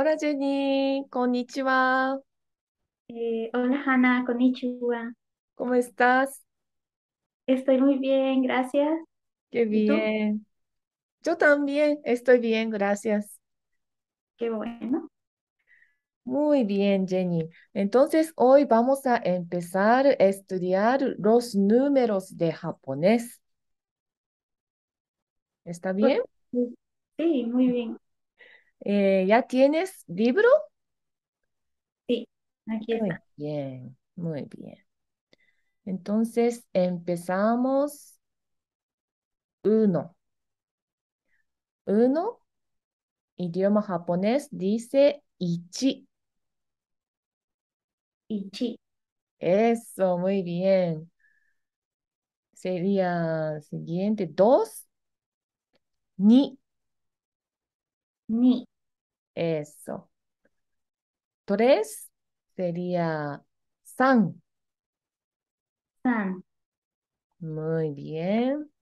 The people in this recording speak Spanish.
Hola Jenny, konnichiwa. Eh, hola Hanna, konnichiwa. ¿Cómo estás? Estoy muy bien, gracias. Qué bien. Yo también estoy bien, gracias. Qué bueno. Muy bien, Jenny. Entonces, hoy vamos a empezar a estudiar los números de japonés. ¿Está bien? Sí, muy bien. Eh, ¿ya tienes libro? Sí, aquí está. Muy bien, muy bien. Entonces empezamos. Uno. Uno, idioma japonés, dice ichi. Ichi. Eso, muy bien. Sería siguiente. Dos. Ni ni. Eso. Tres sería san. San. Muy bien.